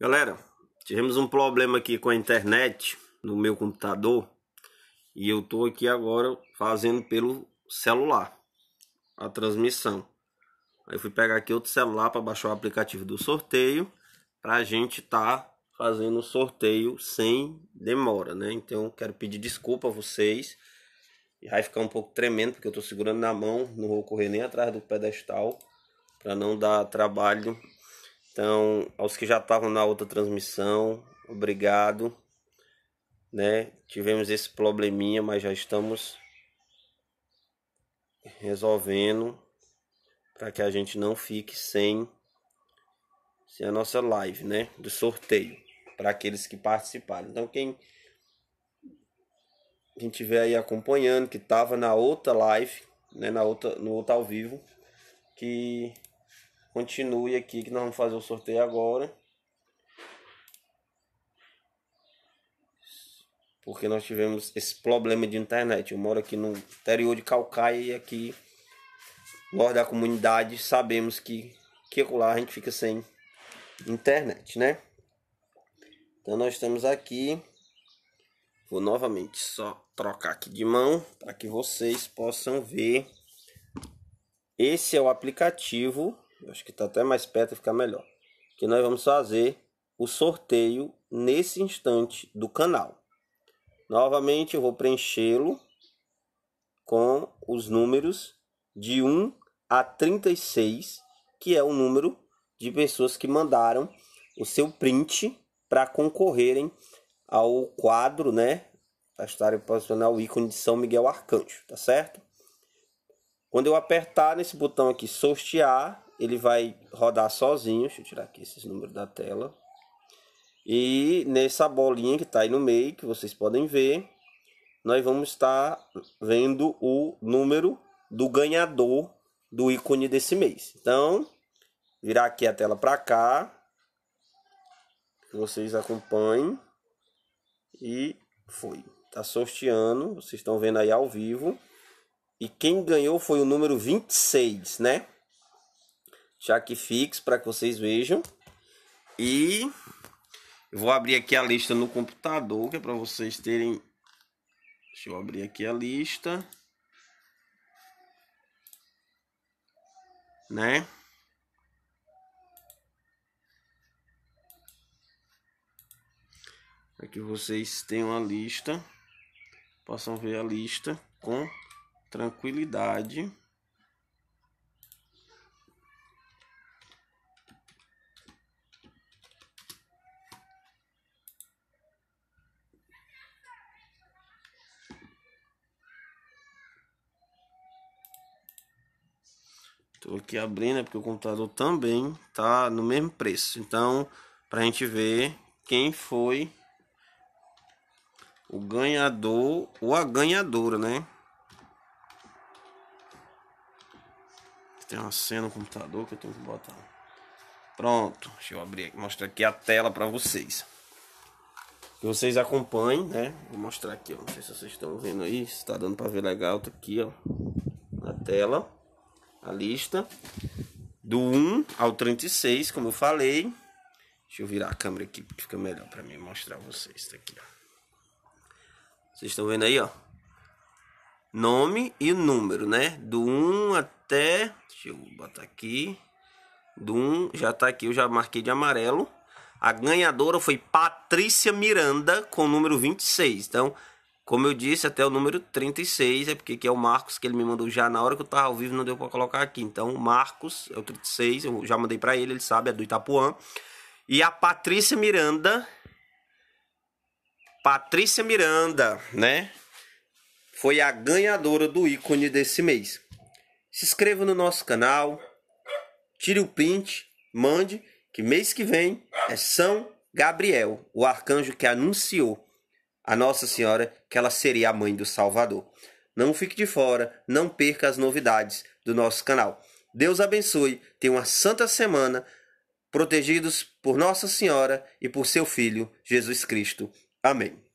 Galera, tivemos um problema aqui com a internet no meu computador e eu tô aqui agora fazendo pelo celular a transmissão. Aí fui pegar aqui outro celular para baixar o aplicativo do sorteio para a gente tá fazendo o sorteio sem demora, né? Então quero pedir desculpa a vocês e vai ficar um pouco tremendo porque eu tô segurando na mão, não vou correr nem atrás do pedestal para não dar trabalho então, aos que já estavam na outra transmissão, obrigado. Né? Tivemos esse probleminha, mas já estamos resolvendo para que a gente não fique sem, sem a nossa live, né, do sorteio para aqueles que participaram. Então quem quem tiver aí acompanhando, que estava na outra live, né, na outra no outro ao vivo, que Continue aqui que nós vamos fazer o sorteio agora. Porque nós tivemos esse problema de internet. Eu moro aqui no interior de Calcaia e aqui nós da comunidade sabemos que que lá a gente fica sem internet, né? Então nós estamos aqui. Vou novamente só trocar aqui de mão para que vocês possam ver. Esse é o aplicativo acho que está até mais perto e fica melhor. Que nós vamos fazer o sorteio nesse instante do canal. Novamente eu vou preenchê-lo com os números de 1 a 36, que é o número de pessoas que mandaram o seu print para concorrerem ao quadro, né? A estarem posicionar o ícone de São Miguel Arcanjo, tá certo? Quando eu apertar nesse botão aqui, sortear, ele vai rodar sozinho. Deixa eu tirar aqui esses números da tela. E nessa bolinha que está aí no meio, que vocês podem ver, nós vamos estar vendo o número do ganhador do ícone desse mês. Então, virar aqui a tela para cá, que vocês acompanhem. E foi. Tá sorteando, vocês estão vendo aí ao vivo. E quem ganhou foi o número 26, né? aqui fixo para que vocês vejam. E vou abrir aqui a lista no computador, que é para vocês terem... Deixa eu abrir aqui a lista. Né? Aqui vocês tenham a lista. Possam ver a lista com tranquilidade. tô aqui abrindo, é porque o computador também tá no mesmo preço. Então, para a gente ver quem foi o ganhador ou a ganhadora, né? Tem uma cena no computador que eu tenho que botar. Pronto, deixa eu abrir, mostrar aqui a tela para vocês. Que vocês acompanhem, né? Vou mostrar aqui, ó. Não sei se vocês estão vendo aí, se tá dando para ver legal, tá aqui, ó, na tela a lista do 1 ao 36, como eu falei. Deixa eu virar a câmera aqui porque fica melhor para mim mostrar a vocês. Tá aqui, ó. Vocês estão vendo aí, ó. Nome e número, né? Do 1 até. Deixa eu botar aqui. Do 1 já tá aqui, eu já marquei de amarelo. A ganhadora foi Patrícia Miranda com o número 26. Então, como eu disse, até o número 36 é porque que é o Marcos que ele me mandou já na hora que eu tava ao vivo, não deu para colocar aqui. Então, Marcos é o 36, eu já mandei para ele, ele sabe, é do Itapuã. E a Patrícia Miranda Patrícia Miranda, né? Foi a ganhadora do ícone desse mês. Se inscreva no nosso canal, tire o print, mande que mês que vem é São Gabriel, o arcanjo que anunciou a Nossa Senhora, que ela seria a mãe do Salvador. Não fique de fora, não perca as novidades do nosso canal. Deus abençoe, tenha uma santa semana, protegidos por Nossa Senhora e por seu Filho, Jesus Cristo. Amém.